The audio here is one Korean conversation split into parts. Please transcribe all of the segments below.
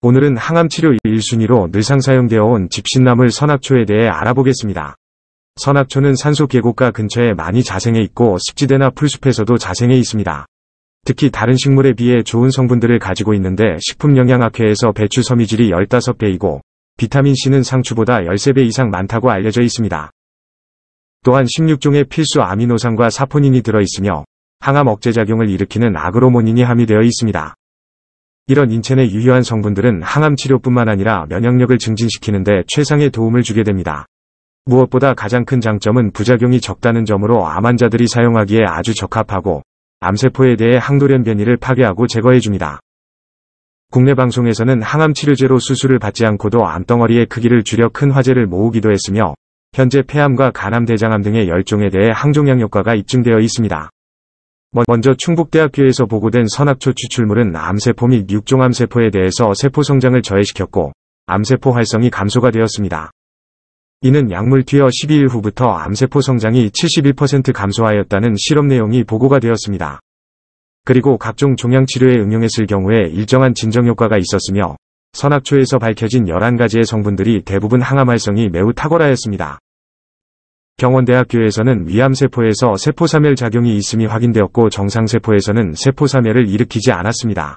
오늘은 항암치료 1순위로 늘상 사용되어 온 집신나물 선악초에 대해 알아보겠습니다. 선악초는 산소 계곡과 근처에 많이 자생해 있고 습지대나 풀숲에서도 자생해 있습니다. 특히 다른 식물에 비해 좋은 성분들을 가지고 있는데 식품영양학회에서 배추 섬유질이 15배이고 비타민C는 상추보다 13배 이상 많다고 알려져 있습니다. 또한 16종의 필수 아미노산과 사포닌이 들어있으며 항암 억제작용을 일으키는 아그로모닌이 함유되어 있습니다. 이런 인체내 유효한 성분들은 항암 치료뿐만 아니라 면역력을 증진시키는데 최상의 도움을 주게 됩니다. 무엇보다 가장 큰 장점은 부작용이 적다는 점으로 암 환자들이 사용하기에 아주 적합하고 암세포에 대해 항돌연 변이를 파괴하고 제거해줍니다. 국내 방송에서는 항암치료제로 수술을 받지 않고도 암덩어리의 크기를 줄여 큰 화제를 모으기도 했으며 현재 폐암과 간암 대장암 등의 열종에 대해 항종양 효과가 입증되어 있습니다. 먼저 충북대학교에서 보고된 선악초 추출물은 암세포 및 육종암세포에 대해서 세포성장을 저해시켰고 암세포 활성이 감소가 되었습니다. 이는 약물 투어 12일 후부터 암세포 성장이 72% 감소하였다는 실험 내용이 보고가 되었습니다. 그리고 각종 종양치료에 응용했을 경우에 일정한 진정효과가 있었으며 선악초에서 밝혀진 11가지의 성분들이 대부분 항암 활성이 매우 탁월하였습니다. 경원대학교에서는 위암세포에서 세포사멸 작용이 있음이 확인되었고 정상세포에서는 세포사멸을 일으키지 않았습니다.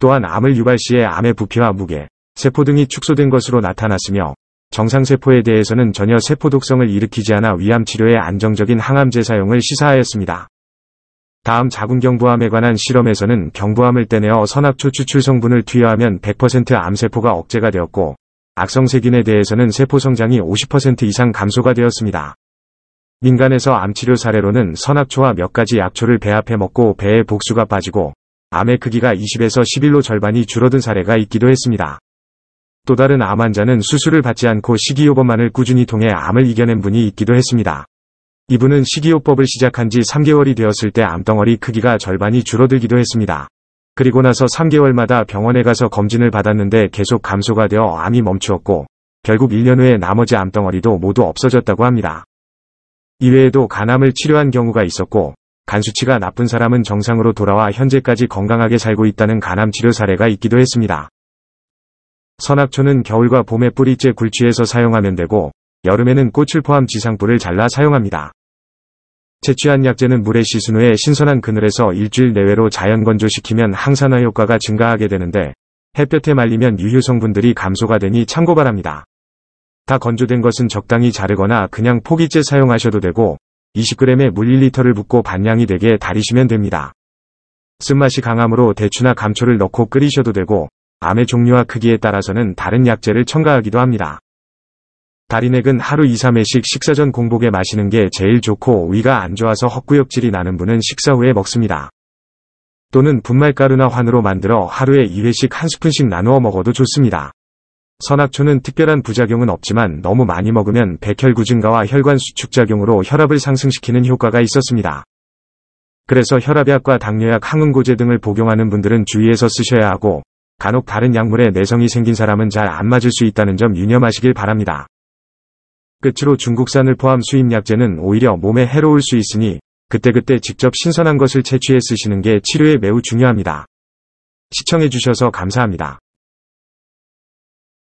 또한 암을 유발시에 암의 부피와 무게, 세포 등이 축소된 것으로 나타났으며 정상세포에 대해서는 전혀 세포독성을 일으키지 않아 위암치료에 안정적인 항암제 사용을 시사하였습니다. 다음 자궁경부암에 관한 실험에서는 경부암을 떼내어 선악초 추출 성분을 투여하면 100% 암세포가 억제가 되었고 악성세균에 대해서는 세포성장이 50% 이상 감소가 되었습니다. 민간에서 암치료 사례로는 선악초와 몇 가지 약초를 배합해 먹고 배의 복수가 빠지고 암의 크기가 20에서 11로 절반이 줄어든 사례가 있기도 했습니다. 또 다른 암 환자는 수술을 받지 않고 식이요법만을 꾸준히 통해 암을 이겨낸 분이 있기도 했습니다. 이분은 식이요법을 시작한 지 3개월이 되었을 때 암덩어리 크기가 절반이 줄어들기도 했습니다. 그리고 나서 3개월마다 병원에 가서 검진을 받았는데 계속 감소가 되어 암이 멈추었고 결국 1년 후에 나머지 암덩어리도 모두 없어졌다고 합니다. 이외에도 간암을 치료한 경우가 있었고 간 수치가 나쁜 사람은 정상으로 돌아와 현재까지 건강하게 살고 있다는 간암 치료 사례가 있기도 했습니다. 선악초는 겨울과 봄에 뿌리째 굴취해서 사용하면 되고 여름에는 꽃을 포함 지상부를 잘라 사용합니다. 채취한 약재는 물에 씻은 후에 신선한 그늘에서 일주일 내외로 자연 건조시키면 항산화 효과가 증가하게 되는데 햇볕에 말리면 유효 성분들이 감소가 되니 참고 바랍니다. 다 건조된 것은 적당히 자르거나 그냥 포기째 사용하셔도 되고 2 0 g 의물 1리터를 붓고 반량이 되게 달이시면 됩니다. 쓴맛이 강함으로 대추나 감초를 넣고 끓이셔도 되고 암의 종류와 크기에 따라서는 다른 약재를 첨가하기도 합니다. 다리넥은 하루 2, 3회씩 식사 전 공복에 마시는 게 제일 좋고 위가 안 좋아서 헛구역질이 나는 분은 식사 후에 먹습니다. 또는 분말가루나 환으로 만들어 하루에 2회씩 한 스푼씩 나누어 먹어도 좋습니다. 선악초는 특별한 부작용은 없지만 너무 많이 먹으면 백혈구 증가와 혈관 수축작용으로 혈압을 상승시키는 효과가 있었습니다. 그래서 혈압약과 당뇨약, 항응고제 등을 복용하는 분들은 주의해서 쓰셔야 하고 간혹 다른 약물에 내성이 생긴 사람은 잘 안 맞을 수 있다는 점 유념하시길 바랍니다. 끝으로 중국산을 포함 수입 약재는 오히려 몸에 해로울 수 있으니 그때그때 직접 신선한 것을 채취해 쓰시는 게 치료에 매우 중요합니다. 시청해주셔서 감사합니다.